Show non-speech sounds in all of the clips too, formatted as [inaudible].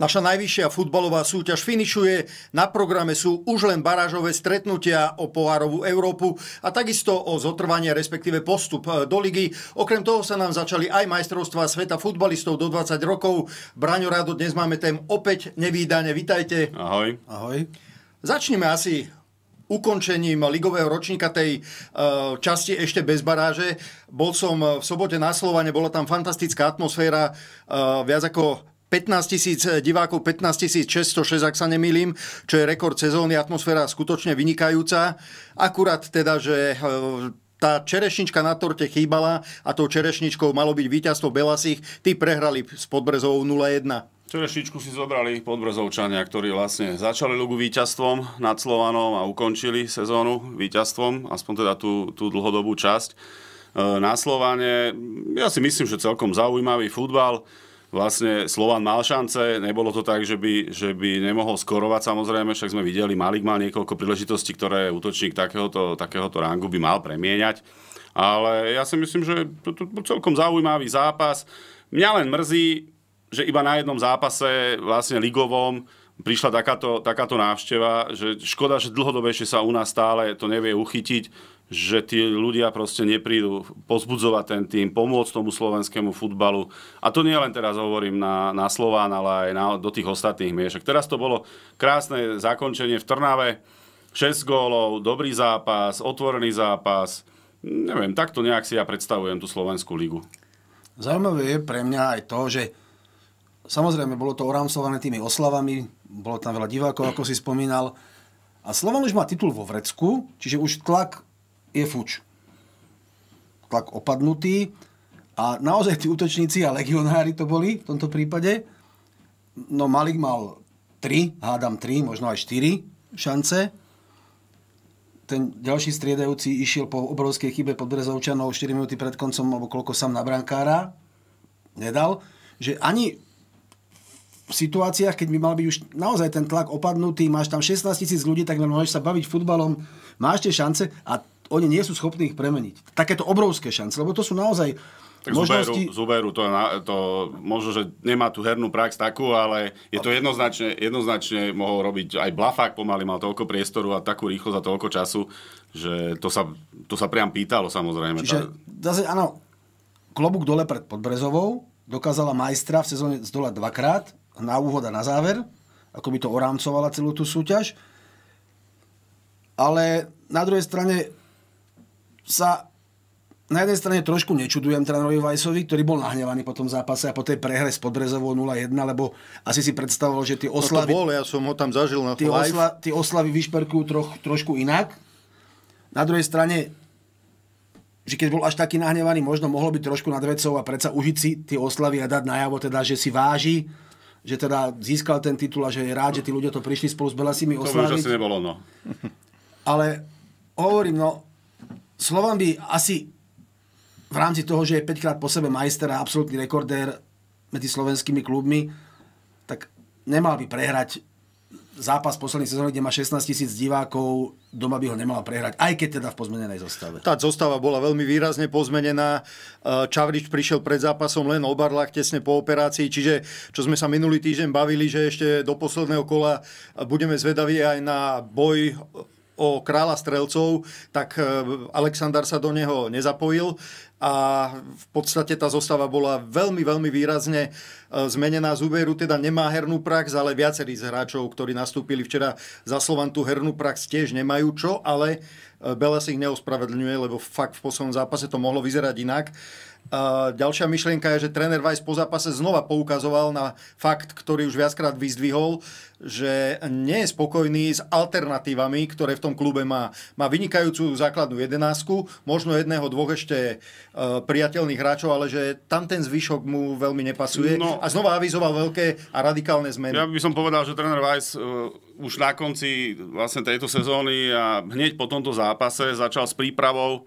Naša najvyššia futbalová súťaž finišuje, na programe sú už len barážové stretnutia o pohárovú Európu a takisto o zotrvanie, respektíve postup eh, do ligy. Okrem toho sa nám začali aj majstrovstvá sveta futbalistov do 20 rokov. Braňo Rado, dnes máme tém opäť nevýdane. Vitajte. Ahoj. Ahoj. Začneme asi ukončením ligového ročníka tej e, časti ešte bez baráže. Bol som v sobote na Slovane, bola tam fantastická atmosféra, e, viac ako 15 tisíc divákov, 15 606, ak sa nemýlim, čo je rekord sezóny, atmosféra skutočne vynikajúca. Akurát teda, že e, tá čerešnička na torte chýbala a tou čerešničkou malo byť víťazstvo Belasich. Tí prehrali s Podbrezovou 0 Čerešičku si zobrali podbrzovčania, ktorí vlastne začali ligu víťazstvom nad Slovanom a ukončili sezónu víťazstvom, aspoň teda tú, tú dlhodobú časť. E, na Slovane, ja si myslím, že celkom zaujímavý futbal. Vlastne Slovan mal šance, nebolo to tak, že by, že by nemohol skorovať samozrejme, však sme videli, Malik mal niekoľko príležitostí, ktoré útočník takéhoto, takéhoto rangu by mal premieňať. Ale ja si myslím, že to, to, to celkom zaujímavý zápas. Mňa len mrzí, že iba na jednom zápase vlastne ligovom prišla takáto, takáto návšteva, že škoda, že dlhodobejšie sa u nás stále to nevie uchytiť, že tí ľudia proste neprídu pozbudzovať ten tým, pomôcť tomu slovenskému futbalu. A to nie len teraz hovorím na, na Slován, ale aj na, do tých ostatných miešok. Teraz to bolo krásne zakončenie v Trnave, 6 gólov, dobrý zápas, otvorený zápas. Neviem, takto nejak si ja predstavujem tú Slovenskú ligu. Zaujímavé je pre mňa aj to, že Samozrejme, bolo to orámcované tými oslavami, bolo tam veľa divákov, ako si spomínal. A Slovan už má titul vo Vrecku, čiže už tlak je fuč. Tlak opadnutý. A naozaj tí útočníci a legionári to boli v tomto prípade. No Malik mal 3, hádam 3, možno aj 4 šance. Ten ďalší striedajúci išiel po obrovskej chybe pod Brezovčanou 4 minúty pred koncom, alebo koľko sam na brankára. Nedal. Že ani v situáciách, keď by mal byť už naozaj ten tlak opadnutý, máš tam 16 tisíc ľudí, tak môžeš sa baviť futbalom, máš tie šance a oni nie sú schopní ich premeniť. Takéto obrovské šance, lebo to sú naozaj tak možnosti... z Uberu to, to možno, že nemá tú hernú prax takú, ale je to jednoznačne, jednoznačne mohol robiť aj Blafák pomaly, mal toľko priestoru a takú rýchlosť a toľko času, že to sa, to sa priam pýtalo samozrejme. Čiže, zase, áno, klobúk dole pred Podbrezovou, dokázala majstra v sezóne zdolať dvakrát, na úvod a na záver, ako by to orámcovala celú tú súťaž. Ale na druhej strane sa na jednej strane trošku nečudujem trénerovi Vajsovi, ktorý bol nahnevaný po tom zápase a po tej prehre s Podrezovou 0-1, lebo asi si predstavoval, že tie oslavy... No to bol, ja som ho tam zažil na tie osla, tie oslavy vyšperkujú troch, trošku inak. Na druhej strane, že keď bol až taký nahnevaný, možno mohlo byť trošku nad vecou a predsa užiť si tie oslavy a dať najavo teda, že si váži že teda získal ten titul a že je rád, že tí ľudia to prišli spolu s Belasimi osláviť. To by už asi nebolo, no. Ale hovorím, no, Slovan by asi v rámci toho, že je 5 krát po sebe majster a absolútny rekordér medzi slovenskými klubmi, tak nemal by prehrať zápas poslednej sezóny, kde má 16 tisíc divákov, doma by ho nemala prehrať, aj keď teda v pozmenenej zostave. Tá zostava bola veľmi výrazne pozmenená. Eh, Čavrič prišiel pred zápasom len o barlách tesne po operácii, čiže čo sme sa minulý týždeň bavili, že ešte do posledného kola budeme zvedaví aj na boj o kráľa strelcov, tak e, Alexander sa do neho nezapojil a v podstate tá zostava bola veľmi, veľmi výrazne e, zmenená. Z úberu teda nemá hernú prax, ale viacerí z hráčov, ktorí nastúpili včera za Slovan, tú hernú prax tiež nemajú čo, ale e, Bela si ich neospravedlňuje, lebo fakt v poslednom zápase to mohlo vyzerať inak ďalšia myšlienka je, že tréner Weiss po zápase znova poukazoval na fakt, ktorý už viackrát vyzdvihol, že nie je spokojný s alternatívami, ktoré v tom klube má. Má vynikajúcu základnú jedenásku, možno jedného, dvoch ešte e, priateľných hráčov, ale že tam ten zvyšok mu veľmi nepasuje. No, a znova avizoval veľké a radikálne zmeny. Ja by som povedal, že tréner Weiss e, už na konci vlastne tejto sezóny a hneď po tomto zápase začal s prípravou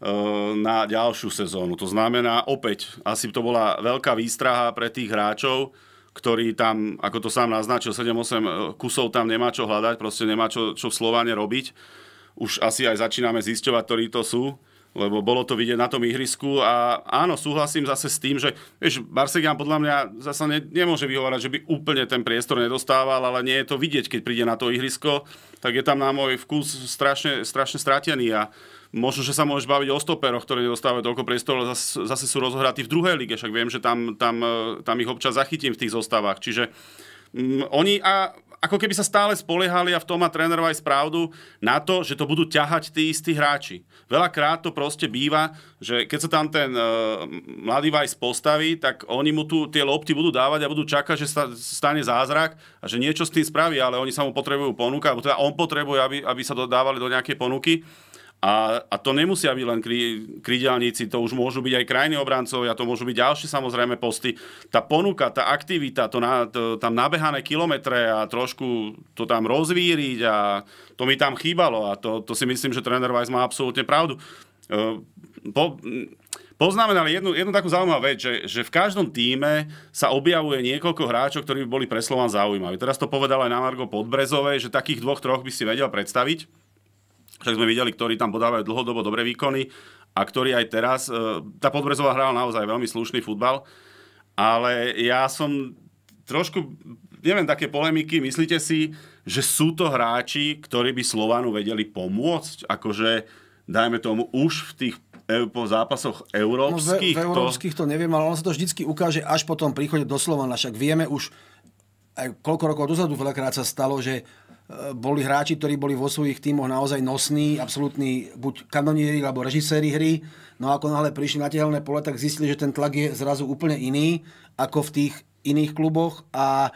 Eh, na ďalšiu sezónu. To znamená, opäť, asi to bola veľká výstraha pre tých hráčov, ktorí tam, ako to sám naznačil, 7-8 eh, kusov tam nemá čo hľadať, proste nemá čo, čo v Slovane robiť. Už asi aj začíname zisťovať, ktorí to sú lebo bolo to vidieť na tom ihrisku a áno, súhlasím zase s tým, že vieš, Barsegian podľa mňa zase ne, nemôže vyhovárať, že by úplne ten priestor nedostával, ale nie je to vidieť, keď príde na to ihrisko, tak je tam na môj vkus strašne, strašne stratený a Možno, že sa môžeš baviť o stoperoch, ktorí dostávajú toľko priestoru, ale zase, zase sú rozhratí v druhej lige, však viem, že tam, tam, e, tam ich občas zachytím v tých zostavách. Čiže m, mm, oni a ako keby sa stále spoliehali, a v tom má trénerov aj spravdu na to, že to budú ťahať tí istí hráči. Veľakrát to proste býva, že keď sa tam ten e, mladý Vajs postaví, tak oni mu tu tie lopty budú dávať a budú čakať, že sa stane zázrak a že niečo s tým spraví, ale oni sa mu potrebujú ponúka, alebo teda on potrebuje, aby, aby sa dodávali do nejakej ponuky. A, a to nemusia byť len krí, krydelníci, to už môžu byť aj krajní obrancovia, to môžu byť ďalšie samozrejme posty. Tá ponuka, tá aktivita, to, na, to tam nabehané kilometre a trošku to tam rozvíriť a to mi tam chýbalo a to, to si myslím, že tréner Weiss má absolútne pravdu. Po, poznamenali jednu, jednu takú zaujímavú vec, že, že v každom týme sa objavuje niekoľko hráčov, ktorí by boli pre Slován zaujímaví. Teraz to povedal aj na Margo Podbrezovej, že takých dvoch, troch by si vedel predstaviť však sme videli, ktorí tam podávajú dlhodobo dobré výkony a ktorí aj teraz, e, tá Podbrezová hrala naozaj veľmi slušný futbal, ale ja som trošku, neviem, také polemiky, myslíte si, že sú to hráči, ktorí by Slovanu vedeli pomôcť? Akože, dajme tomu, už v tých e, po zápasoch európskych. No, v, v európskych to... to neviem, ale on sa to vždycky ukáže až po tom príchode do Slovana. Však vieme už, aj koľko rokov dozadu veľakrát sa stalo, že boli hráči, ktorí boli vo svojich tímoch naozaj nosní, absolútni buď kanonieri alebo režiséri hry. No a ako náhle prišli na tehelné pole, tak zistili, že ten tlak je zrazu úplne iný ako v tých iných kluboch a e,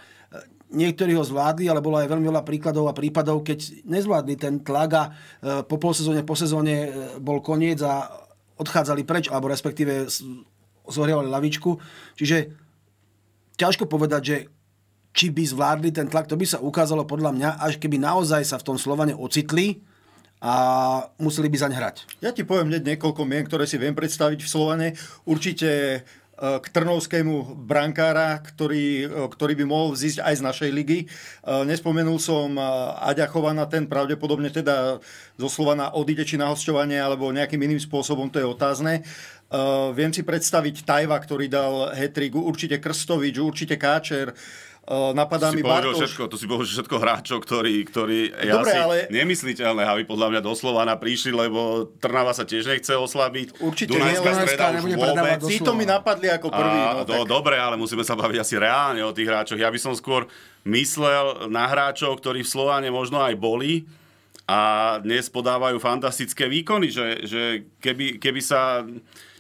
niektorí ho zvládli, ale bolo aj veľmi veľa príkladov a prípadov, keď nezvládli ten tlak a e, po polsezóne, po sezóne e, bol koniec a odchádzali preč, alebo respektíve zohrievali lavičku. Čiže ťažko povedať, že či by zvládli ten tlak, to by sa ukázalo podľa mňa, až keby naozaj sa v tom Slovane ocitli a museli by zaň hrať. Ja ti poviem hneď niekoľko mien, ktoré si viem predstaviť v Slovane. Určite e, k Trnovskému brankára, ktorý, e, ktorý by mohol vzísť aj z našej ligy. E, nespomenul som Aďa Chovana, ten pravdepodobne teda zo Slovana odíde či na hostovanie alebo nejakým iným spôsobom, to je otázne. Viem si predstaviť Tajva, ktorý dal hetrigu, určite Krstovič, určite Káčer, Napadá mi Bartoš... Všetko, to si povedal všetko hráčov, ktorí, ktorí Dobre, asi ale... nemysliteľné, aby podľa mňa doslova na prišli, lebo Trnava sa tiež nechce oslabiť. Určite Dunajská nie, nebude predávať doslova. Títo mi napadli ako prvý. A, no, tak... Dobre, ale musíme sa baviť asi reálne o tých hráčoch. Ja by som skôr myslel na hráčov, ktorí v Slováne možno aj boli, a dnes podávajú fantastické výkony, že, že keby, keby sa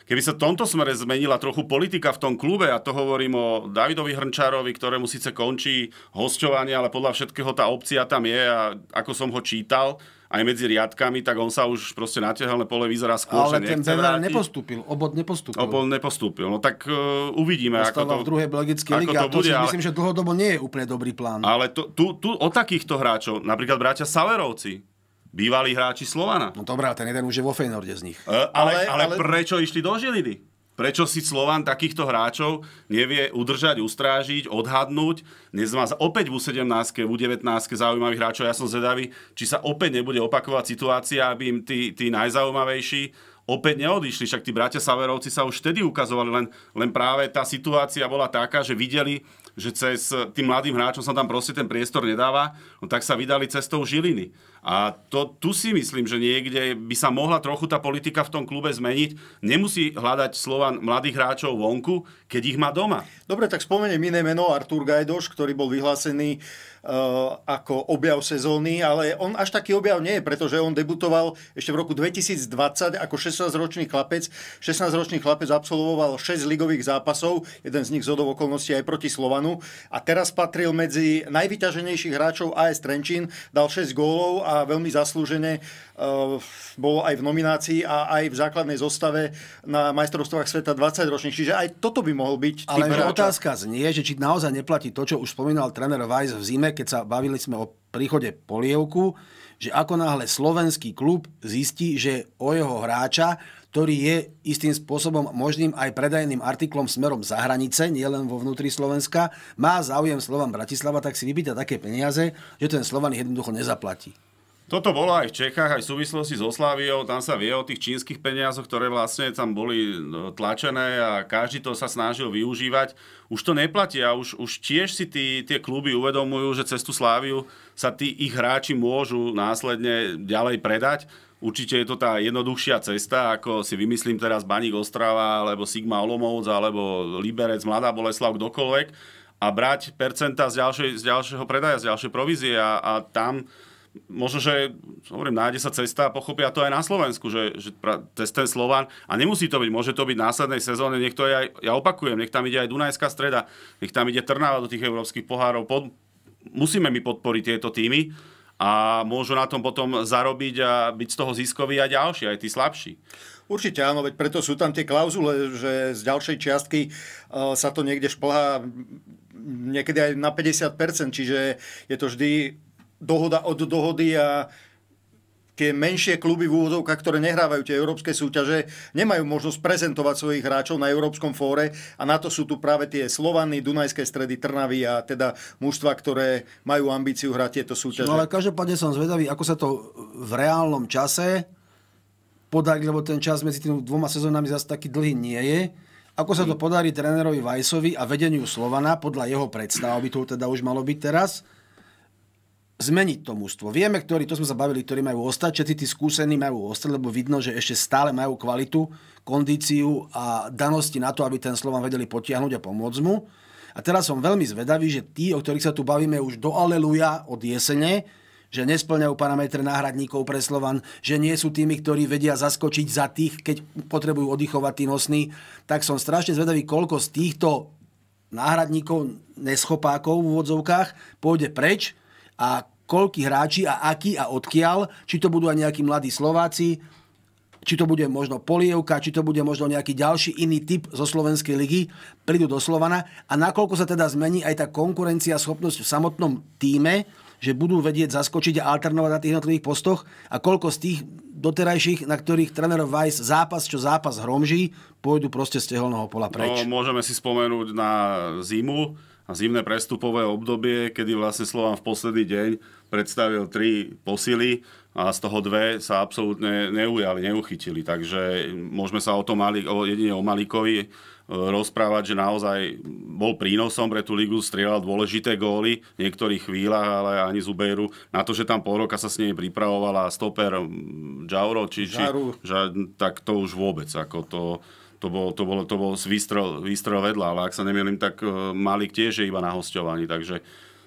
Keby sa tomto smere zmenila trochu politika v tom klube, a to hovorím o Davidovi Hrnčárovi, ktorému síce končí hosťovanie, ale podľa všetkého tá opcia tam je a ako som ho čítal, aj medzi riadkami, tak on sa už proste na tehelné pole vyzerá skôr, Ale ten Bevar nepostúpil, obod nepostúpil. Obod nepostúpil, no tak uh, uvidíme. ako to, v druhej belgické lige to, bude, to si ale... myslím, že dlhodobo nie je úplne dobrý plán. Ale to, tu, tu, o takýchto hráčov, napríklad bráťa Salerovci, bývalí hráči Slovana. No dobrá, ten jeden už je vo Feynorде z nich. E, ale, ale, ale, ale prečo išli do Žiliny? Prečo si Slovan takýchto hráčov nevie udržať, ustrážiť, odhadnúť? Dnes má opäť v U17, v U19 zaujímavých hráčov. Ja som zvedavý, či sa opäť nebude opakovať situácia, aby im tí, tí najzaujímavejší opäť neodišli. Však tí bratia Saverovci sa už vtedy ukazovali, len, len práve tá situácia bola taká, že videli, že cez tým mladým hráčom sa tam proste ten priestor nedáva, no tak sa vydali cestou Žiliny. A to, tu si myslím, že niekde by sa mohla trochu tá politika v tom klube zmeniť. Nemusí hľadať Slovan mladých hráčov vonku, keď ich má doma. Dobre, tak spomeniem iné meno, Artur Gajdoš, ktorý bol vyhlásený uh, ako objav sezóny, ale on až taký objav nie je, pretože on debutoval ešte v roku 2020 ako 16-ročný chlapec. 16-ročný chlapec absolvoval 6 ligových zápasov, jeden z nich zhodov okolností aj proti Slovanu. A teraz patril medzi najvyťaženejších hráčov AS Trenčín, dal 6 gólov a a veľmi zaslúžene e, bol aj v nominácii a aj v základnej zostave na majstrovstvách sveta 20 ročných. Čiže aj toto by mohol byť Ale hráča. otázka znie, že či naozaj neplatí to, čo už spomínal tréner Weiss v zime, keď sa bavili sme o príchode polievku, že ako náhle slovenský klub zistí, že o jeho hráča ktorý je istým spôsobom možným aj predajným artiklom smerom za hranice, nielen vo vnútri Slovenska, má záujem Slovan Bratislava, tak si vypýta také peniaze, že ten Slovan jednoducho nezaplatí. Toto bolo aj v Čechách, aj v súvislosti s Osláviou, tam sa vie o tých čínskych peniazoch, ktoré vlastne tam boli no, tlačené a každý to sa snažil využívať. Už to neplatia, už, už tiež si tí, tie kluby uvedomujú, že cez tú Sláviu sa tí ich hráči môžu následne ďalej predať. Určite je to tá jednoduchšia cesta, ako si vymyslím teraz Baník Ostrava, alebo Sigma Olomouc, alebo Liberec, Mladá Boleslav, kdokoľvek a brať percenta z, ďalšej, z ďalšieho predaja, z ďalšej provízie a, a tam možno, že hovorím, nájde sa cesta a pochopia to aj na Slovensku, že, že pra, cez ten Slovan, a nemusí to byť, môže to byť následnej sezóne, nech to aj, ja opakujem, nech tam ide aj Dunajská streda, nech tam ide Trnava do tých európskych pohárov, pod, musíme my podporiť tieto týmy a môžu na tom potom zarobiť a byť z toho ziskoví aj ďalší, aj tí slabší. Určite áno, veď preto sú tam tie klauzule, že z ďalšej čiastky e, sa to niekde šplhá niekedy aj na 50%, čiže je to vždy dohoda od dohody a tie menšie kluby v úvodovkách, ktoré nehrávajú tie európske súťaže, nemajú možnosť prezentovať svojich hráčov na Európskom fóre a na to sú tu práve tie Slovany, Dunajské stredy, Trnavy a teda mužstva, ktoré majú ambíciu hrať tieto súťaže. No ale každopádne som zvedavý, ako sa to v reálnom čase podarí, lebo ten čas medzi tými dvoma sezónami zase taký dlhý nie je. Ako sa to podarí trénerovi Vajsovi a vedeniu Slovana podľa jeho predstav, by to teda už malo byť teraz, zmeniť to mužstvo. Vieme, ktorí, to sme sa bavili, ktorí majú ostať, všetci tí skúsení majú ostať, lebo vidno, že ešte stále majú kvalitu, kondíciu a danosti na to, aby ten Slovan vedeli potiahnuť a pomôcť mu. A teraz som veľmi zvedavý, že tí, o ktorých sa tu bavíme už do aleluja od jesene, že nesplňajú parametre náhradníkov pre Slovan, že nie sú tými, ktorí vedia zaskočiť za tých, keď potrebujú oddychovať tí nosní, tak som strašne zvedavý, koľko z týchto náhradníkov, neschopákov v úvodzovkách, pôjde preč a koľkí hráči a aký a odkiaľ, či to budú aj nejakí mladí Slováci, či to bude možno polievka, či to bude možno nejaký ďalší iný typ zo Slovenskej ligy, prídu do Slovana a nakoľko sa teda zmení aj tá konkurencia schopnosť v samotnom týme, že budú vedieť zaskočiť a alternovať na tých jednotlivých postoch a koľko z tých doterajších, na ktorých tréner Weiss zápas čo zápas hromží, pôjdu proste z teholného pola preč. No, môžeme si spomenúť na zimu, a zimné prestupové obdobie, kedy vlastne Slován v posledný deň predstavil tri posily a z toho dve sa absolútne neujali, neuchytili. Takže môžeme sa o tom o, jedine o Malíkovi e, rozprávať, že naozaj bol prínosom pre tú ligu, strieľal dôležité góly v niektorých chvíľach, ale ani z Uberu. Na to, že tam pol roka sa s nej pripravovala stoper Džauro, či, či, ža, tak to už vôbec. Ako to, to bol, to bol, to bol výstrel, výstrel vedľa, ale ak sa nemýlim, tak e, Malik tiež je iba na hostovaní, takže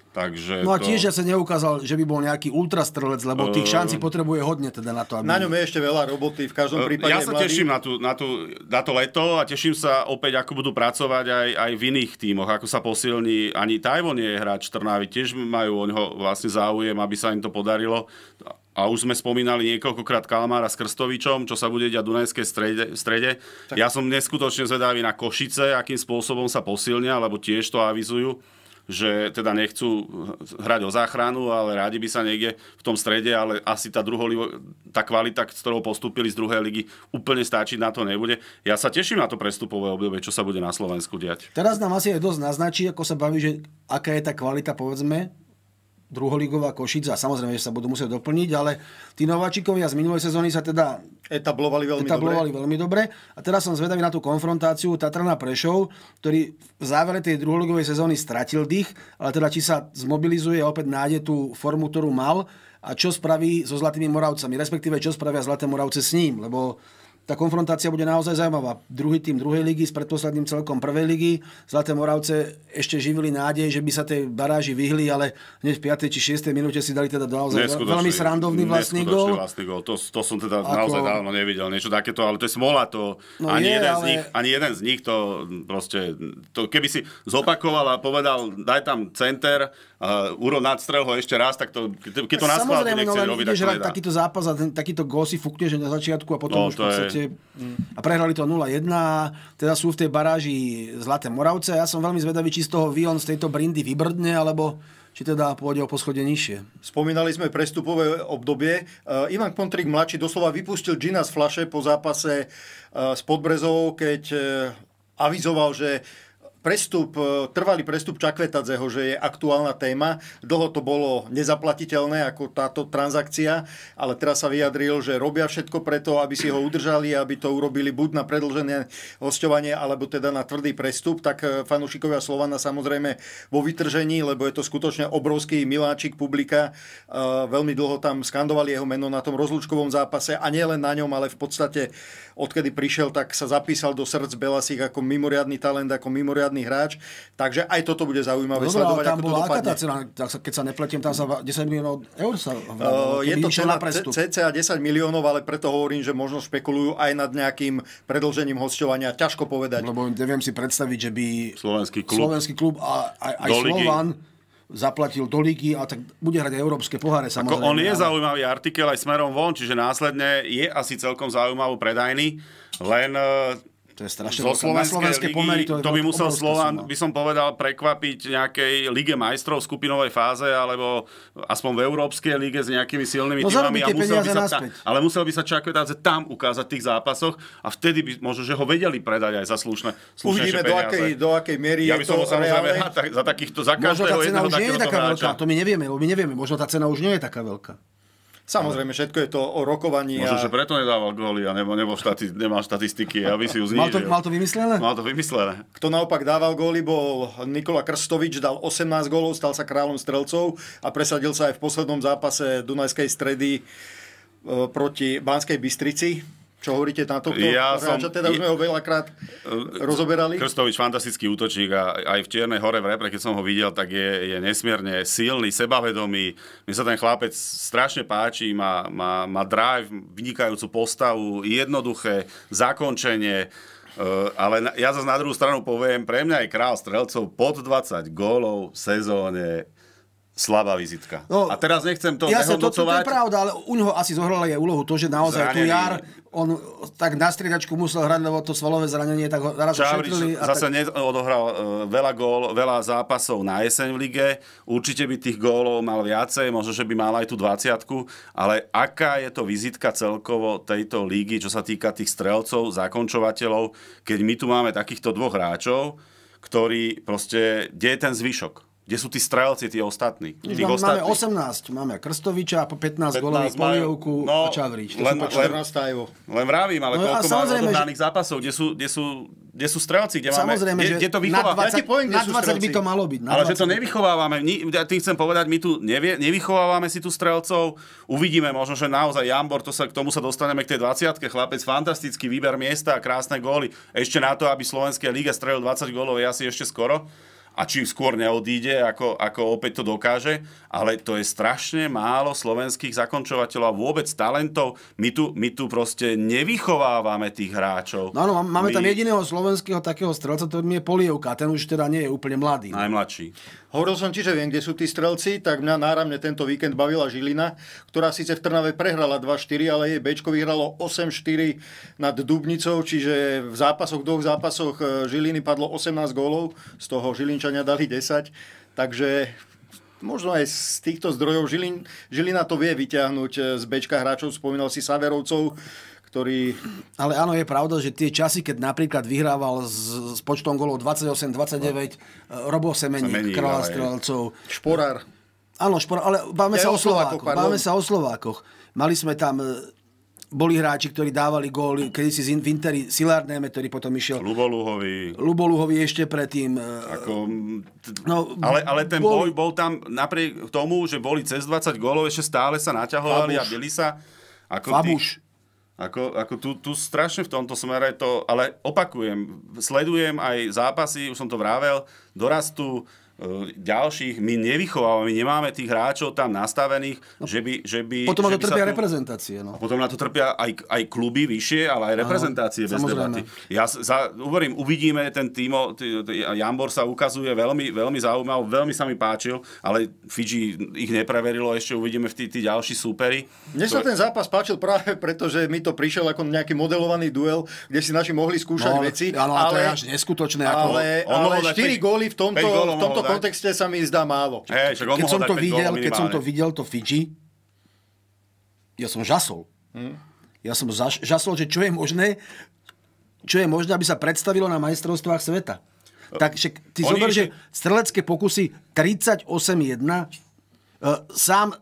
Takže no a tiež to... ja sa neukázal, že by bol nejaký ultrastrelec, lebo tých e, šanci potrebuje hodne teda na to. Aby... Na ňom je ešte veľa roboty, v každom e, prípade. Ja sa mladý... teším na, tú, na, tú, na to leto a teším sa opäť, ako budú pracovať aj, aj v iných tímoch, ako sa posilní. Ani Tajvon je hráč Trnávy, tiež majú o vlastne záujem, aby sa im to podarilo a už sme spomínali niekoľkokrát Kalmára s Krstovičom, čo sa bude diať v Dunajskej strede. strede. Ja som neskutočne zvedavý na Košice, akým spôsobom sa posilnia, lebo tiež to avizujú že teda nechcú hrať o záchranu, ale rádi by sa niekde v tom strede, ale asi tá, druholivo, tá kvalita, s ktorou postúpili z druhej ligy, úplne stačiť na to nebude. Ja sa teším na to prestupové obdobie, čo sa bude na Slovensku diať. Teraz nám asi aj dosť naznačí, ako sa baví, že aká je tá kvalita, povedzme, druholigová Košica. Samozrejme, že sa budú musieť doplniť, ale tí nováčikovia z minulej sezóny sa teda etablovali veľmi, etablovali dobre. veľmi dobre. A teraz som zvedavý na tú konfrontáciu Tatrana Prešov, ktorý v závere tej druholigovej sezóny stratil dých, ale teda či sa zmobilizuje a opäť nájde tú formu, ktorú mal a čo spraví so Zlatými Moravcami, respektíve čo spravia Zlaté Moravce s ním, lebo tá konfrontácia bude naozaj zaujímavá. Druhý tým druhej ligy s predposledným celkom prvej ligy. Zlaté Moravce ešte živili nádej, že by sa tej baráži vyhli, ale hneď v 5. či 6. minúte si dali teda naozaj neskutočný, veľmi srandovný vlastný gol. vlastný gol. To, to som teda Ako... naozaj dávno nevidel, niečo takéto, ale to je smola to. No ani, je, jeden ale... z nich, ani jeden z nich to proste, to, keby si zopakoval a povedal, daj tam center uh, Uro nadstrel ho ešte raz, tak to, keď to na skladu nechce no, robiť, tak to nedá. takýto zápas a ten, takýto gol si fukne že na začiatku a potom no, už v podstate... A prehrali to 0-1, teda sú v tej baráži Zlaté Moravce. Ja som veľmi zvedavý, či z toho Vion z tejto brindy vybrdne, alebo či teda pôjde o poschodie nižšie. Spomínali sme prestupové obdobie. Uh, Ivan Pontrik mladší doslova vypustil Gina z flaše po zápase uh, s Podbrezovou, keď uh, avizoval, že prestup, e, trvalý prestup Čakvetadzeho, že je aktuálna téma. Dlho to bolo nezaplatiteľné, ako táto transakcia, ale teraz sa vyjadril, že robia všetko preto, aby si ho udržali, aby to urobili buď na predlžené hostovanie, alebo teda na tvrdý prestup. Tak e, fanúšikovia Slovana samozrejme vo vytržení, lebo je to skutočne obrovský miláčik publika. E, veľmi dlho tam skandovali jeho meno na tom rozlúčkovom zápase a nielen na ňom, ale v podstate odkedy prišiel, tak sa zapísal do srdc Belasich ako mimoriadný talent, ako mimoriadný žiadny hráč. Takže aj toto bude zaujímavé no, no sledovať, tam ako to dopadne. Cena, keď sa nepletím, tam sa 10 miliónov eur sa uh, Je to cena cca 10 miliónov, ale preto hovorím, že možno špekulujú aj nad nejakým predlžením hostovania. Ťažko povedať. Lebo neviem si predstaviť, že by slovenský klub, slovenský klub a aj, aj Slovan zaplatil do ligy a tak bude hrať aj európske poháre samozrejme. Ako on je zaujímavý artikel aj smerom von, čiže následne je asi celkom zaujímavý predajný, len e, to je strašne Zo slovenské, slovenské pomery to, to by musel Slovan, by som povedal, prekvapiť nejakej lige majstrov v skupinovej fáze, alebo aspoň v Európskej lige s nejakými silnými no, týmami. A musel by sa ta, ale musel by sa že tam ukázať v tých zápasoch a vtedy by možno, že ho vedeli predať aj za slušné Uvidíme, do akej, do akej miery ja by som ho reálne... za, takýchto, za každého jedného takého hráča. To my nevieme, my nevieme, možno tá cena už nie je taká veľká. Samozrejme, všetko je to o rokovaní. Možno, a... že preto nedával góly a nebo, nebo štati, nemal štatistiky, aby si ju znižil. Mal to, mal to vymyslené? Mal to vymyslené. Kto naopak dával góly bol Nikola Krstovič, dal 18 gólov, stal sa kráľom strelcov a presadil sa aj v poslednom zápase Dunajskej stredy e, proti Banskej Bystrici čo hovoríte na to? Ja hráča, som... teda už sme ho veľakrát e, rozoberali. Krstovič, fantastický útočník a aj v Čiernej hore v repre, keď som ho videl, tak je, je nesmierne silný, sebavedomý. Mne sa ten chlapec strašne páči, má, má, má drive, vynikajúcu postavu, jednoduché zakončenie. E, ale ja zase na druhú stranu poviem, pre mňa je král strelcov pod 20 gólov v sezóne slabá vizitka. No, a teraz nechcem to ja nehodnocovať. To, to, to je pravda, ale u neho asi zohrala aj úlohu to, že naozaj tu jar, on tak na striedačku musel hrať, lebo to svalové zranenie, tak ho naraz Čavrič Zase tak... neodohral e, veľa gól, veľa zápasov na jeseň v lige, určite by tých gólov mal viacej, možno, že by mal aj tú 20 ale aká je to vizitka celkovo tejto lígy, čo sa týka tých strelcov, zakončovateľov, keď my tu máme takýchto dvoch hráčov, ktorí proste, kde je ten zvyšok? Kde sú tí strelci, tí ostatní? Tí máme ostatní. 18, máme Krstoviča a po 15, 15 golovú Polijovku no, a Čavrič. len, len, len vravím, ale no, koľko máme odohnaných že... zápasov, kde sú, kde sú, kde sú strelci, kde samozrejme, máme, kde, kde to 20, Ja poviem, na 20 by to malo byť. ale 20. že to nevychovávame, ja tým chcem povedať, my tu nevie, nevychovávame si tu strelcov, uvidíme možno, že naozaj Jambor, to sa, k tomu sa dostaneme k tej 20 chlapec, fantastický výber miesta, krásne góly, ešte na to, aby Slovenská liga strelil 20 gólov, je asi ešte skoro a či skôr neodíde, ako, ako opäť to dokáže, ale to je strašne málo slovenských zakončovateľov a vôbec talentov. My tu, my tu proste nevychovávame tých hráčov. No áno, máme my... tam jediného slovenského takého strelca, ktorým je Polievka, ten už teda nie je úplne mladý. Najmladší. Hovoril som ti, že viem, kde sú tí strelci, tak mňa náramne tento víkend bavila Žilina, ktorá síce v Trnave prehrala 2-4, ale jej Bčko vyhralo 8-4 nad Dubnicou, čiže v zápasoch, dvoch zápasoch e, Žiliny padlo 18 gólov, z toho Žilinčania dali 10, takže možno aj z týchto zdrojov Žilin, Žilina to vie vyťahnuť e, z Bčka hráčov, spomínal si Saverovcov, ktorý... Ale áno, je pravda, že tie časy, keď napríklad vyhrával s, s počtom golov 28-29, no. E, Robo Semeník, kráľa strelcov. Šporár. Áno, šporár, ale báme ja sa o Slovákoch. Báme sa o Slovákoch. Mali sme tam e, boli hráči, ktorí dávali góly, kedy si v Interi Silár ktorý potom išiel. Luboluhovi. Luboluhovi ešte predtým. E, ako, no, ale, ale ten bol... boj bol tam napriek tomu, že boli cez 20 gólov, ešte stále sa naťahovali Fabuš. a byli sa. Ako Fabuš. Tých, ako, ako tu, tu strašne v tomto smere to, ale opakujem, sledujem aj zápasy, už som to vravel, dorastú E, ďalších, my nevychovávame, my nemáme tých hráčov tam nastavených, no, že by... Že by potom na to trpia tu... reprezentácie. No. Potom na to trpia aj, aj kluby vyššie, ale aj reprezentácie Aha, bez samozrejme. debaty. Ja za, uverím, uvidíme, ten Timo, tý, tý, Jambor sa ukazuje veľmi, veľmi zaujímavý, veľmi sa mi páčil, ale Fiji ich nepreverilo, ešte uvidíme v tí, tí ďalší súperi. Mne sa ten zápas páčil práve preto, že mi to prišiel ako nejaký modelovaný duel, kde si naši mohli skúšať no, veci. ale, ale to je až neskutočné. Ako... Ale, ale, ale 4 góly v tomto, v tomto v kontexte sa mi zdá málo. Hey, keď, som to videl, keď som to videl, to Fiji, ja som žasol. Hmm. Ja som zaš, žasol, že čo je možné, čo je možné, aby sa predstavilo na majstrovstvách sveta. Tak však ty Oni zober, ešte... že strelecké pokusy 38-1, e, sám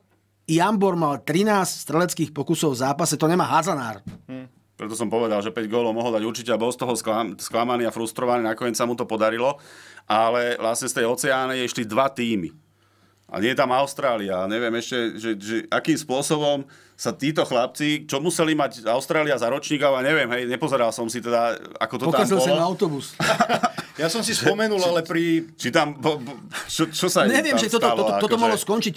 Jambor mal 13 streleckých pokusov v zápase, to nemá Hazanár. Hmm. Preto som povedal, že 5 gólov mohol dať určite a bol z toho sklam, sklamaný a frustrovaný. Nakoniec sa mu to podarilo. Ale vlastne z tej oceány išli dva týmy. A nie je tam Austrália. Neviem ešte, že, že akým spôsobom sa títo chlapci, čo museli mať Austrália za ročník, a neviem, hej, nepozeral som si teda, ako to Pokazil tam bolo. si na autobus. [laughs] ja som si spomenul, či, ale pri... Či tam... Bo, bo, čo, čo sa Neviem, že toto, stalo, toto, toto, toto že... skončiť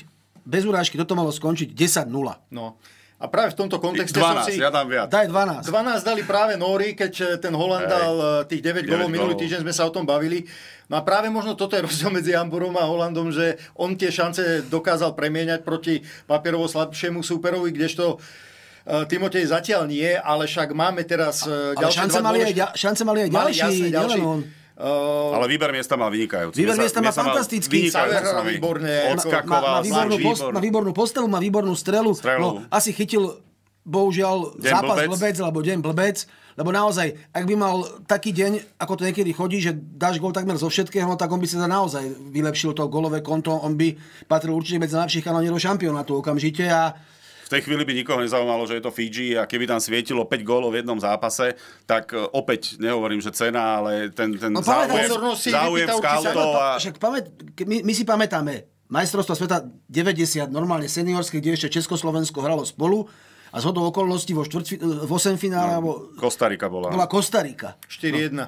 bez urážky, toto malo skončiť 10-0. No. A práve v tomto kontexte 12, som si... ja dám viac. Daj 12. 12 dali práve Nóri, keď eh, ten Holand Hej. dal eh, tých 9, 9 golov. Minulý týždeň sme sa o tom bavili. No a práve možno toto je rozdiel medzi Hamburom a Holandom, že on tie šance dokázal premieňať proti papierovo slabšiemu súperovi, kdežto eh, Timotej zatiaľ nie, ale však máme teraz ďalšie šance dva mali, aj, šance mali aj ďalší, mali, jasné, ďalší. Uh, Ale výber miesta má vynikajúci. Výber miesta, miesta má fantastický. Vynikajúci Odskakoval. Má, má, výbornú post, má výbornú postavu, má výbornú strelu. strelu. No, asi chytil bohužiaľ deň zápas blbec. blbec, alebo deň blbec, lebo naozaj, ak by mal taký deň, ako to niekedy chodí, že dáš gol takmer zo všetkého, tak on by sa naozaj vylepšil to golové konto, on by patril určite medzi najlepších kanonierov šampionátu okamžite a v tej chvíli by nikoho nezaujímalo, že je to Fiji a keby tam svietilo 5 gólov v jednom zápase, tak e, opäť nehovorím, že cena, ale ten, ten no, záujem, záujem sa, to, A... Však pamät, my, my si pamätáme, majstrovstvo sveta 90, normálne seniorské, kde ešte Československo hralo spolu, a zhodou okolností vo štvrtfi, e, vo 8 finále, no, alebo... Kostarika bola. Bola Kostarika. 4-1. No.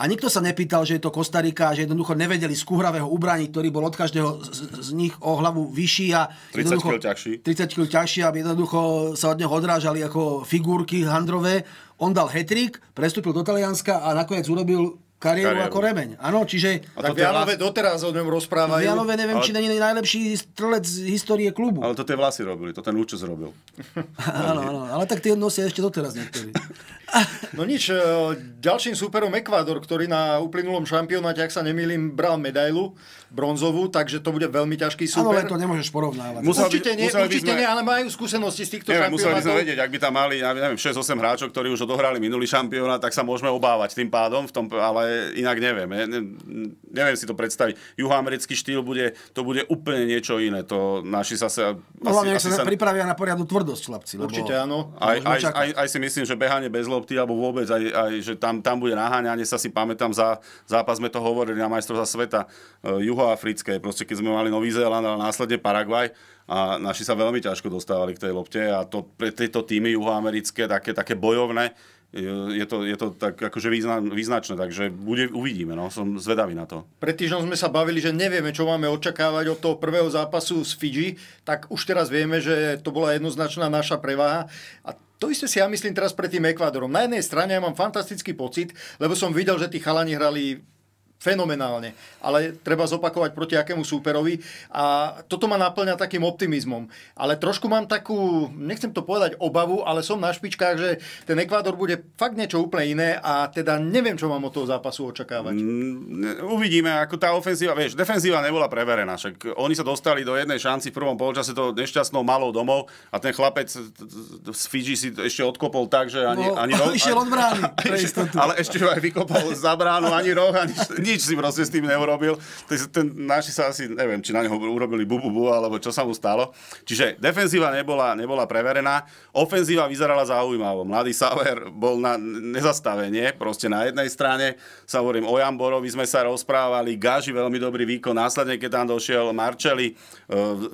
A nikto sa nepýtal, že je to Kostarika, že jednoducho nevedeli z Kuhravého ubraní, ktorý bol od každého z, z nich o hlavu vyšší a 30 kg ťažší. 30 kg ťažší, aby jednoducho sa od neho odrážali ako figurky handrové. On dal hetrik, prestúpil do Talianska a nakoniec urobil kariéru, kariéru. ako remeň. Áno, čiže... A tak Vianove vlasy... doteraz o ňom rozprávajú. Vianove neviem, ale... či není najlepší strelec z histórie klubu. Ale to tie vlasy robili, to ten Lučo zrobil. [laughs] áno, áno, ale tak tie nosia ešte doteraz niektorí. [laughs] no nič, e, ďalším súperom Ekvádor, ktorý na uplynulom šampionáte, ak sa nemýlim, bral medailu bronzovú, takže to bude veľmi ťažký súper. Áno, ale to nemôžeš porovnávať. Musel určite by, nie, musel určite sme... nie, ale majú skúsenosti z týchto šampionátov. Museli by sme vedieť, ak by tam mali, ja neviem, 6-8 hráčov, ktorí už odohrali minulý šampionát, tak sa môžeme obávať tým pádom, v tom, ale inak neviem. ne, neviem si to predstaviť. Juhoamerický štýl bude, to bude úplne niečo iné. To naši sa... sa no, hlavne, asi sa, sa pripravia na poriadnu tvrdosť, chlapci. Lebo Určite áno. Aj, aj, aj, aj, si myslím, že behanie bez lopty, alebo vôbec, aj, aj že tam, tam bude naháňanie, sa si pamätám, za zápas sme to hovorili na majstrovstva sveta e, juhoafrické, proste keď sme mali Nový Zéland, ale následne Paraguaj, a naši sa veľmi ťažko dostávali k tej lopte a to, pre tieto týmy juhoamerické, také, také bojovné, je to, je to tak akože význačné, takže bude, uvidíme, no, som zvedavý na to. Pred týždňom sme sa bavili, že nevieme, čo máme očakávať od toho prvého zápasu z Fidži, tak už teraz vieme, že to bola jednoznačná naša prevaha a to isté si ja myslím teraz pred tým Ekvádorom. Na jednej strane ja mám fantastický pocit, lebo som videl, že tí chalani hrali fenomenálne. Ale treba zopakovať proti akému súperovi. A toto ma naplňa takým optimizmom. Ale trošku mám takú, nechcem to povedať obavu, ale som na špičkách, že ten Ekvádor bude fakt niečo úplne iné a teda neviem, čo mám od toho zápasu očakávať. Mm, uvidíme, ako tá ofenzíva, vieš, defenzíva nebola preverená. Však oni sa dostali do jednej šanci v prvom polčase to nešťastnou malou domov a ten chlapec z Fidži si ešte odkopol tak, že ani... No, [laughs] [laughs] ale ešte aj vykopol za bránu, ani roh, ani, [laughs] nič si proste s tým neurobil. Ten, naši sa asi, neviem, či na neho urobili bu, bu, bu, alebo čo sa mu stalo. Čiže defenzíva nebola, nebola preverená, ofenzíva vyzerala zaujímavo. Mladý Sauer bol na nezastavenie, proste na jednej strane, sa hovorím o Jamborovi, sme sa rozprávali, Gaži veľmi dobrý výkon, následne keď tam došiel Marčeli, eh,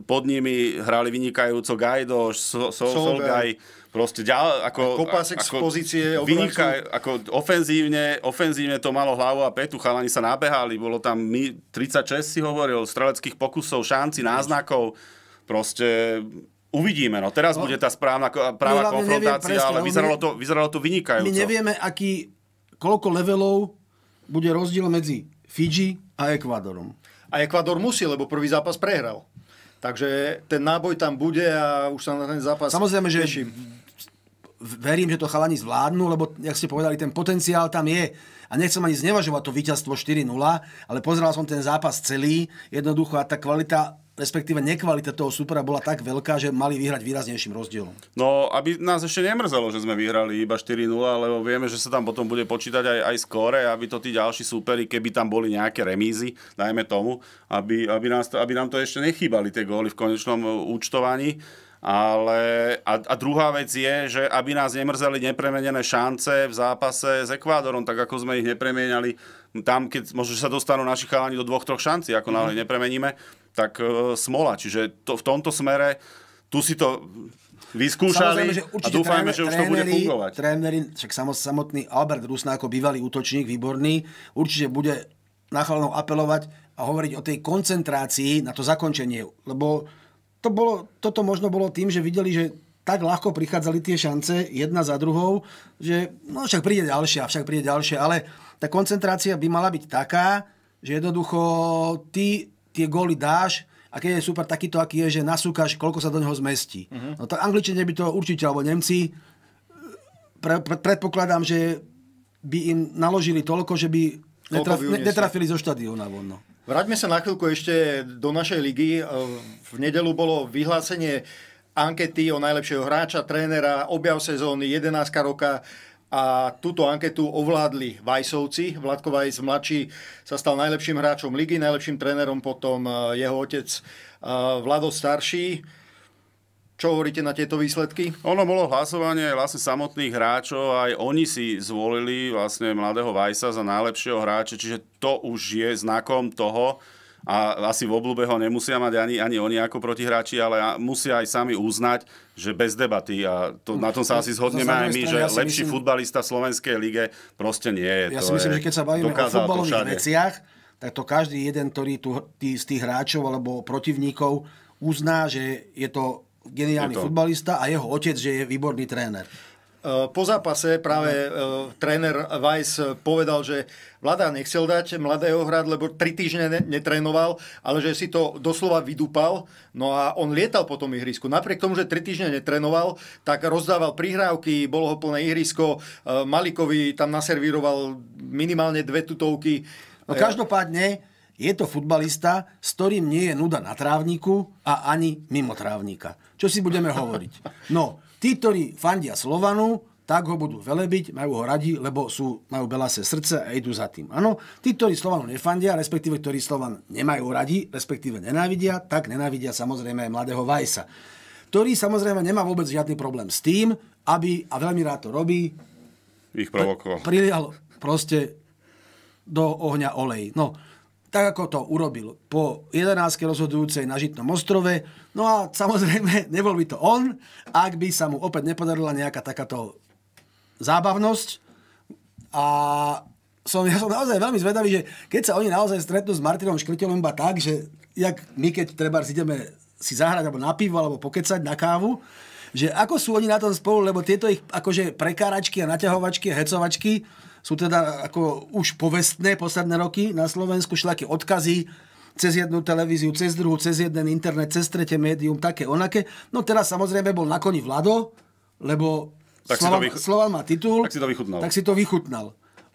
pod nimi hrali vynikajúco Gajdoš, Solgaj, Sol, Sol, Sol, Sol proste ďal, ako... ako, z pozície vynika, ako ofenzívne, ofenzívne to malo hlavu a petu, chalani sa nabehali, bolo tam my, 36 si hovoril, streleckých pokusov, šanci, náznakov, proste Uvidíme, no teraz no. bude tá správna práva no, konfrontácia, neviem, presne, ale no, vyzeralo to, vyzeralo to vynikajúco. My nevieme, aký, koľko levelov bude rozdiel medzi Fidži a Ekvádorom. A Ekvádor musí, lebo prvý zápas prehral. Takže ten náboj tam bude a už sa na ten zápas Samozrejme, že teším verím, že to chalani zvládnu, lebo, jak ste povedali, ten potenciál tam je. A nechcem ani znevažovať to víťazstvo 4-0, ale pozeral som ten zápas celý. Jednoducho a tá kvalita respektíve nekvalita toho supera bola tak veľká, že mali vyhrať výraznejším rozdielom. No, aby nás ešte nemrzelo, že sme vyhrali iba 4-0, lebo vieme, že sa tam potom bude počítať aj, aj skóre, aby to tí ďalší súperi, keby tam boli nejaké remízy, dajme tomu, aby, aby, nás to, aby nám to ešte nechýbali tie góly v konečnom uh, účtovaní. Ale, a, a druhá vec je, že aby nás nemrzeli nepremenené šance v zápase s Ekvádorom, tak ako sme ich nepremenali, tam, keď možno, sa dostanú naši chalani do dvoch, troch šanci, ako mm-hmm. náhle mhm. nepremeníme, tak e, smola. Čiže to, v tomto smere tu si to vyskúšali že a dúfajme, tréner, že už to bude fungovať. Tréneri, však samotný Albert Rusná ako bývalý útočník, výborný, určite bude na chalanov apelovať a hovoriť o tej koncentrácii na to zakončenie, lebo to bolo, toto možno bolo tým, že videli, že tak ľahko prichádzali tie šance jedna za druhou, že no však príde ďalšia, však príde ďalšia, ale tá koncentrácia by mala byť taká, že jednoducho ty tie góly dáš a keď je super takýto, aký je, že nasúkaš, koľko sa do neho zmestí. Uh-huh. No tak angličania by to určite, alebo Nemci, eh, pre, pre, predpokladám, že by im naložili toľko, že by netraf, netrafili zo štadióna von. No. Vráťme sa na chvíľku ešte do našej ligy. E, v nedelu bolo vyhlásenie ankety o najlepšieho hráča, trénera, objav sezóny, 11 roka a túto anketu ovládli Vajsovci. Vladko Vajs mladší sa stal najlepším hráčom ligy, najlepším trénerom potom e, jeho otec e, Vlado starší. Čo hovoríte na tieto výsledky? Ono bolo hlasovanie vlastne samotných hráčov, aj oni si zvolili vlastne mladého Vajsa za najlepšieho hráča, čiže to už je znakom toho, a asi v oblúbe ho nemusia mať ani, ani oni ako protihráči, ale musia aj sami uznať, že bez debaty a to, na tom sa hm. asi zhodneme aj my, že ja lepší myslím, futbalista v Slovenskej lige proste nie je. Ja si myslím, je, že keď sa bavíme o futbalových veciach, tak to každý jeden, ktorý tu, tý, z tých hráčov alebo protivníkov uzná, že je to geniálny futbalista a jeho otec, že je výborný tréner. E, po zápase práve uh, tréner Weiss povedal, že Vlada nechcel dať mladého hrať, lebo tri týždne netrénoval, ale že si to doslova vydúpal. No a on lietal po tom ihrisku. Napriek tomu, že tri týždne netrénoval, tak rozdával prihrávky, bolo ho plné ihrisko. E, Malikovi tam naservíroval minimálne dve tutovky. No každopádne, je to futbalista, s ktorým nie je nuda na trávniku a ani mimo trávnika čo si budeme hovoriť. No, tí, ktorí fandia Slovanu, tak ho budú velebiť, majú ho radi, lebo sú, majú Belase srdce a idú za tým. Áno, tí, ktorí Slovanu nefandia, respektíve ktorí Slovan nemajú radi, respektíve nenávidia, tak nenávidia samozrejme aj mladého Vajsa, ktorý samozrejme nemá vôbec žiadny problém s tým, aby, a veľmi rád to robí, ich provokoval. prilial proste do ohňa olej. No, tak ako to urobil po 11. rozhodujúcej na Žitnom ostrove. No a samozrejme, [laughs] nebol by to on, ak by sa mu opäť nepodarila nejaká takáto zábavnosť. A som, ja som naozaj veľmi zvedavý, že keď sa oni naozaj stretnú s Martinom Škrtelom iba tak, že jak my keď treba ideme si zahrať alebo na pivo, alebo pokecať na kávu, že ako sú oni na tom spolu, lebo tieto ich akože prekáračky a naťahovačky a hecovačky, sú teda ako už povestné posledné roky na Slovensku, šľaké odkazy, cez jednu televíziu, cez druhú, cez jeden internet, cez tretie médium, také onaké. No teraz samozrejme bol na koni Vlado, lebo tak Slovan, vych... Slovan má titul, tak si to vychutnal. Tak si to vychutnal.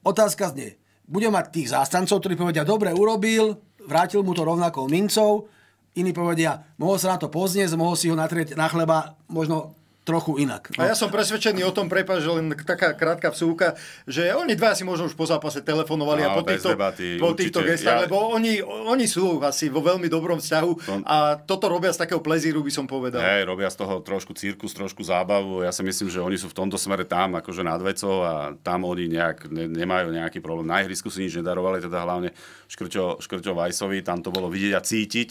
Otázka znie, bude mať tých zástancov, ktorí povedia, dobre, urobil, vrátil mu to rovnakou mincov, iní povedia, mohol sa na to poznieť, mohol si ho natrieť na chleba možno trochu inak. No. A ja som presvedčený o tom, prepáč, že len taká krátka vsúka, že oni dva si možno už po zápase telefonovali no, a po týchto, debaty, po týchto gestách, ja... lebo oni, oni sú asi vo veľmi dobrom vzťahu On... a toto robia z takého plezíru, by som povedal. Hej, robia z toho trošku cirkus, trošku zábavu. Ja si myslím, že oni sú v tomto smere tam akože nad vecou a tam oni nejak ne, nemajú nejaký problém. Na ihrisku si nič nedarovali, teda hlavne Škrťo, Škrťo Vajsovi, tam to bolo vidieť a cítiť,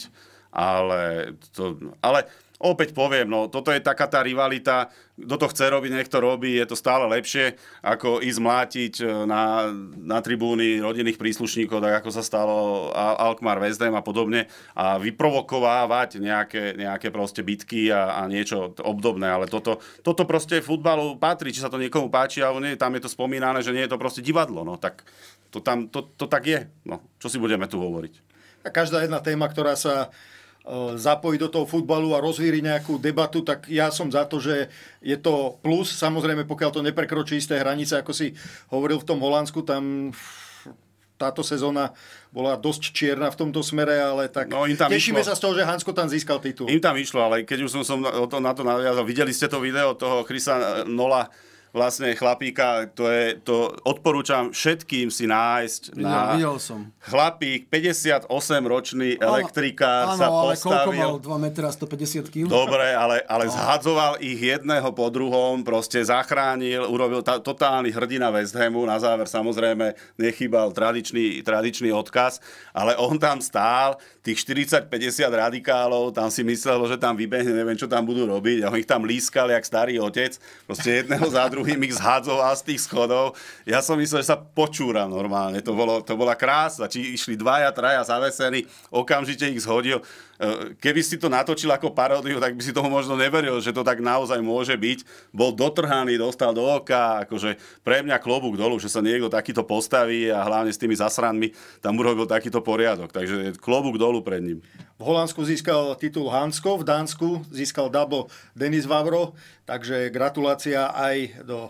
ale, to, ale opäť poviem, no toto je taká tá rivalita, kto to chce robiť, nech to robí, je to stále lepšie, ako ísť mlátiť e, na, na tribúny rodinných príslušníkov, tak ako sa stalo Alkmar Vezdem a podobne a vyprovokovávať nejaké, nejaké proste bitky a, a niečo obdobné, ale toto, toto proste futbalu patrí, či sa to niekomu páči alebo nie, tam je to spomínané, že nie je to proste divadlo, no tak to tam, to, to tak je, no čo si budeme tu hovoriť. A každá jedna téma, ktorá sa Eh, zapojiť do toho futbalu a rozvíri nejakú debatu, tak ja som za to, že je to plus. Samozrejme, pokiaľ to neprekročí isté hranice, ako si hovoril v tom Holandsku, tam táto sezóna bola dosť čierna v tomto smere, ale tak no, im tam tešíme išlo. sa z toho, že Hansko tam získal titul. Im tam išlo, ale keď už som, som na to naviazal, videli ste to video toho Chrisa eh, Nola, vlastne chlapíka, to, je, to odporúčam všetkým si nájsť. Videl, na... videl som. Chlapík, 58-ročný elektrikár áno, sa postavil. ale koľko mal? 2 metra, 150 kg? Dobre, ale, ale zhadzoval ich jedného po druhom, proste zachránil, urobil ta, totálny hrdina West Hamu. Na záver samozrejme nechýbal tradičný, tradičný odkaz, ale on tam stál, tých 40-50 radikálov, tam si myslelo, že tam vybehne, neviem, čo tam budú robiť. A on ich tam lískal, jak starý otec. Proste jedného za druhého druhým ich zhádzoval z tých schodov. Ja som myslel, že sa počúram normálne. To, bolo, to bola krása. Či išli dvaja, traja zavesení, okamžite ich zhodil keby si to natočil ako paródiu, tak by si toho možno neveril, že to tak naozaj môže byť. Bol dotrhaný, dostal do oka, akože pre mňa klobúk dolu, že sa niekto takýto postaví a hlavne s tými zasranmi tam urobil takýto poriadok. Takže klobúk dolu pred ním. V Holandsku získal titul Hansko, v Dánsku získal double Denis Vavro, takže gratulácia aj do,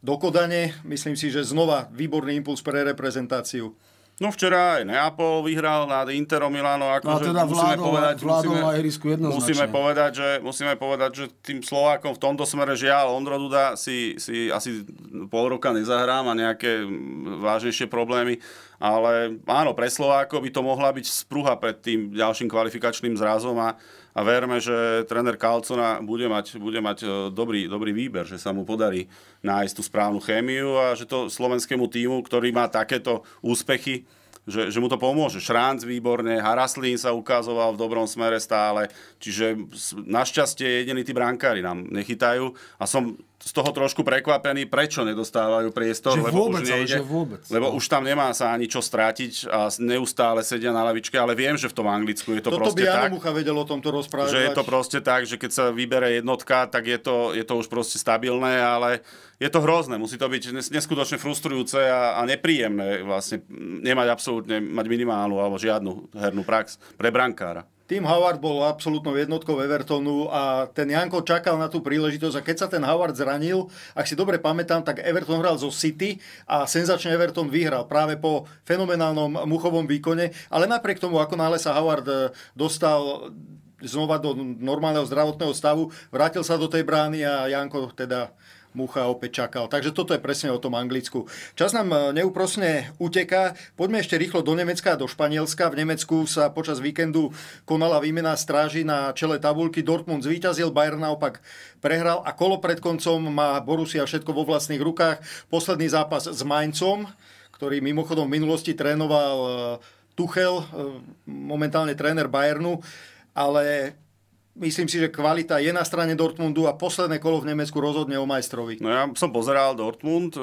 Dokodane, Kodane. Myslím si, že znova výborný impuls pre reprezentáciu. No včera aj Neapol vyhral nad Interom Milano. Ako, no a teda musíme vládol, povedať, vládol musíme, ihrisku jednoznačne. Musíme povedať, že, musíme povedať, že tým Slovákom v tomto smere žiaľ. Ondro Duda si, si asi pol roka nezahrá, má nejaké vážnejšie problémy. Ale áno, pre Slovákov by to mohla byť spruha pred tým ďalším kvalifikačným zrazom a a verme, že tréner Kalcona bude mať, bude mať e, dobrý, dobrý výber, že sa mu podarí nájsť tú správnu chémiu a že to slovenskému týmu, ktorý má takéto úspechy, že, že mu to pomôže. Šránc výborne, Haraslín sa ukazoval v dobrom smere stále, čiže našťastie jediní tí brankári nám nechytajú a som z toho trošku prekvapený, prečo nedostávajú priestor. Že lebo vôbec, už nejde, že vôbec. Lebo no. už tam nemá sa ani čo strátiť a neustále sedia na lavičke, ale viem, že v tom Anglicku je to Toto proste by tak... Mucha vedel o tomto rozprávať. Že je to proste tak, že keď sa vybere jednotka, tak je to, je to už proste stabilné, ale je to hrozné. Musí to byť neskutočne frustrujúce a, a nepríjemné vlastne nemať absolútne, mať minimálnu alebo žiadnu hernú prax pre brankára. Tim Howard bol absolútnou jednotkou Evertonu a ten Janko čakal na tú príležitosť a keď sa ten Howard zranil, ak si dobre pamätám, tak Everton hral zo City a senzačne Everton vyhral práve po fenomenálnom muchovom výkone, ale napriek tomu, ako náhle sa Howard e, dostal znova do normálneho zdravotného stavu, vrátil sa do tej brány a Janko teda Mucha opäť čakal. Takže toto je presne o tom Anglicku. Čas nám eh, neúprosne uteká. Poďme ešte rýchlo do Nemecka a do Španielska. V Nemecku sa počas víkendu konala výmena stráži na čele tabulky. Dortmund zvíťazil, Bayern naopak prehral a kolo pred koncom má Borussia všetko vo vlastných rukách. Posledný zápas s Maincom, ktorý mimochodom v minulosti trénoval eh, Tuchel, eh, momentálne tréner Bayernu, ale myslím si, že kvalita je na strane Dortmundu a posledné kolo v Nemecku rozhodne o majstrovi. No ja som pozeral Dortmund e,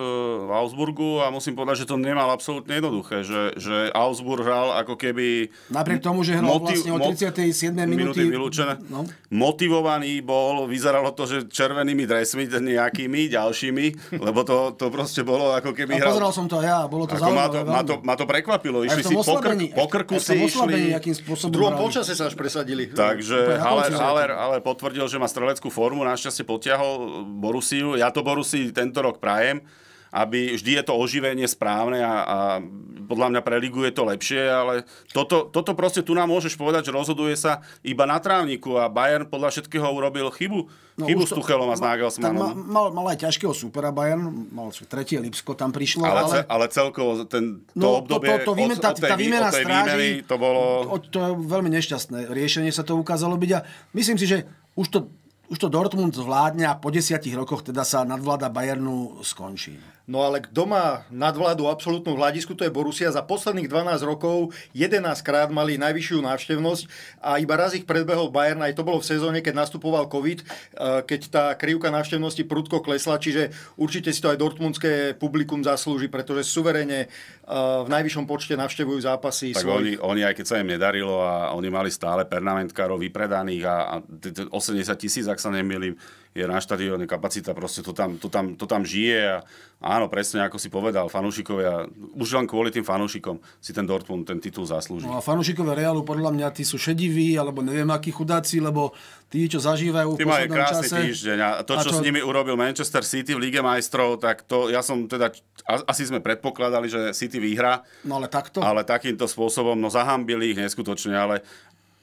v Augsburgu a musím povedať, že to nemal absolútne jednoduché, že, že Augsburg hral ako keby... Napriek tomu, že hral motiv, vlastne od 37. minúty... minúty vylúčené. No. Motivovaný bol, vyzeralo to, že červenými dresmi, nejakými ďalšími, lebo to, to proste bolo ako keby... A pozeral som to ja, bolo to zaujímavé. Ma to, ma to, ma to prekvapilo, išli si po, krk, po krku si išli... V druhom počase sa až presadili. Takže, ale, Haller, ale potvrdil, že má streleckú formu, našťastie potiahol Borusiu. Ja to Borusi tento rok prajem aby vždy je to oživenie správne a, a podľa mňa pre ligu je to lepšie, ale toto, toto proste tu nám môžeš povedať, že rozhoduje sa iba na trávniku a Bayern podľa všetkého urobil chybu, no, chybu to, s Tuchelom a s Nagelsmanom. Mal, mal aj ťažkého supera Bayern, mal tretie Lipsko tam prišlo. Ale, ale, ale celkovo ten, to no, obdobie to, to, to výmen, tá, od, tej, tá výmena od tej stráži, výmeny, to bolo... Od, to je veľmi nešťastné riešenie sa to ukázalo byť a myslím si, že už to už to Dortmund zvládne a po desiatich rokoch teda sa nadvláda Bayernu skončí. No ale kto má nadvládu absolútnu v hľadisku, to je Borussia. Za posledných 12 rokov 11 krát mali najvyššiu návštevnosť a iba raz ich predbehol Bayern, aj to bolo v sezóne, keď nastupoval COVID, eh, keď tá krivka návštevnosti prudko klesla, čiže určite si to aj dortmundské publikum zaslúži, pretože suverene eh, v najvyššom počte navštevujú zápasy. Tak oni, oni, aj keď sa im nedarilo a oni mali stále pernamentkárov vypredaných a, a 80 tisíc, ak sa nemýlim, je na štadióne kapacita, proste to tam, to tam, to tam žije a áno, presne ako si povedal, fanúšikovia, už len kvôli tým fanúšikom si ten Dortmund ten titul zaslúži. No a fanúšikovia Realu podľa mňa tí sú šediví, alebo neviem akí chudáci, lebo tí, čo zažívajú v poslednom krásny čase... týždeň a to, čo, čo, s nimi urobil Manchester City v Lige majstrov, tak to ja som teda, asi sme predpokladali, že City vyhra. No ale takto? Ale takýmto spôsobom, no zahambili ich neskutočne, ale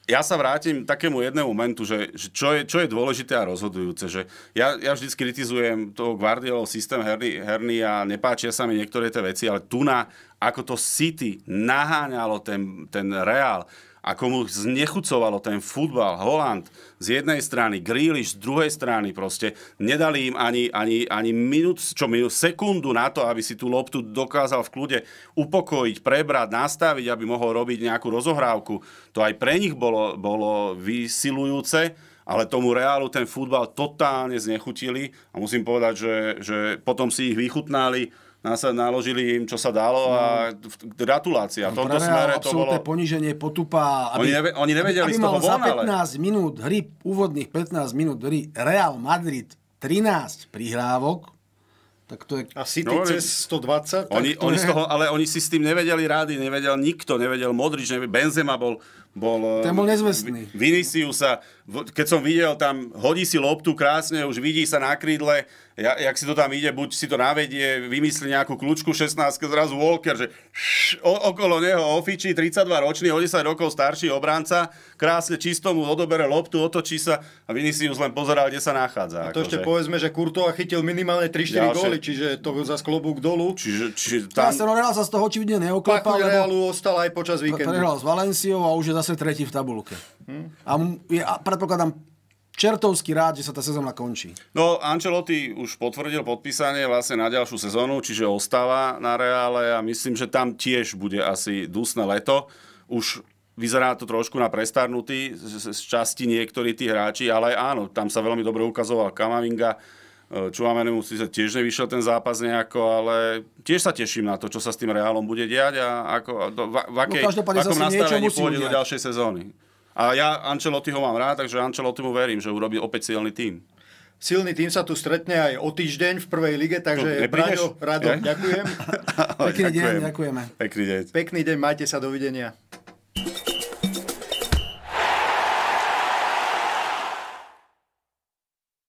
ja sa vrátim takému jednému momentu, že, že čo, je, čo je dôležité a rozhodujúce. Že ja, ja vždy kritizujem toho Guardiolov systém herný, herný a nepáčia sa mi niektoré tie veci, ale tu na, ako to City naháňalo ten, ten Real, a komu znechucovalo ten futbal. Holand z jednej strany, Grealish z druhej strany proste. Nedali im ani, ani, ani minút, čo minút, sekundu na to, aby si tú loptu dokázal v kľude upokojiť, prebrať, nastaviť, aby mohol robiť nejakú rozohrávku. To aj pre nich bolo, bolo vysilujúce, ale tomu Reálu ten futbal totálne znechutili a musím povedať, že, že potom si ich vychutnali Nasa, naložili im, čo sa dalo a gratulácia. No, v no, tomto smere to bolo... poníženie potupa. Aby, oni, oni nevedeli aby, z toho mal voľnele. za 15 minút hry, úvodných 15 minút hry Real Madrid 13 prihrávok, tak to je... A City no, cez 120? Oni, oni je... z toho, ale oni si s tým nevedeli rádi, nevedel nikto, nevedel Modrič, nevedel, Benzema bol... bol Ten bol eh, nezvestný. Viniciusa, keď som videl tam, hodí si loptu krásne, už vidí sa na krídle, ja, jak si to tam ide, buď si to navedie, vymyslí nejakú kľúčku 16, zrazu Walker, že šš, o, okolo neho ofičí 32 ročný, o 10 rokov starší obranca, krásne čisto mu odobere loptu, otočí sa a Vinicius len pozerá, kde sa nachádza. A to ešte že. Akože. povedzme, že Kurtova chytil minimálne 3-4 góly, čiže to za klobúk dolu. Čiže, či, tam... Master Real sa z toho očividne neoklepal. Pachuj Realu ostal aj počas víkendu. Prehral s Valenciou a už je zase tretí v tabulke. Hm? je, A predpokladám čertovský rád, že sa tá sezóna končí. No, Ancelotti už potvrdil podpísanie vlastne na ďalšiu sezónu, čiže ostáva na Reále a myslím, že tam tiež bude asi dusné leto. Už vyzerá to trošku na prestarnutý z, z časti niektorí tí hráči, ale áno, tam sa veľmi dobre ukazoval Kamavinga, Čuamenemu e, si sa tiež nevyšiel ten zápas nejako, ale tiež sa teším na to, čo sa s tým Reálom bude diať a ako, do, v, v, no, akej, no, v akom nastavení pôjde do ďalšej sezóny. A ja Ancelotti ho mám rád, takže Ancelotti mu verím, že urobí opäť silný tým. Silný tým sa tu stretne aj o týždeň v prvej lige, takže Braňo, Rado, ďakujem. [laughs] Pekný deň, ďakujeme. Pekný deň. Pekný deň, majte sa, dovidenia.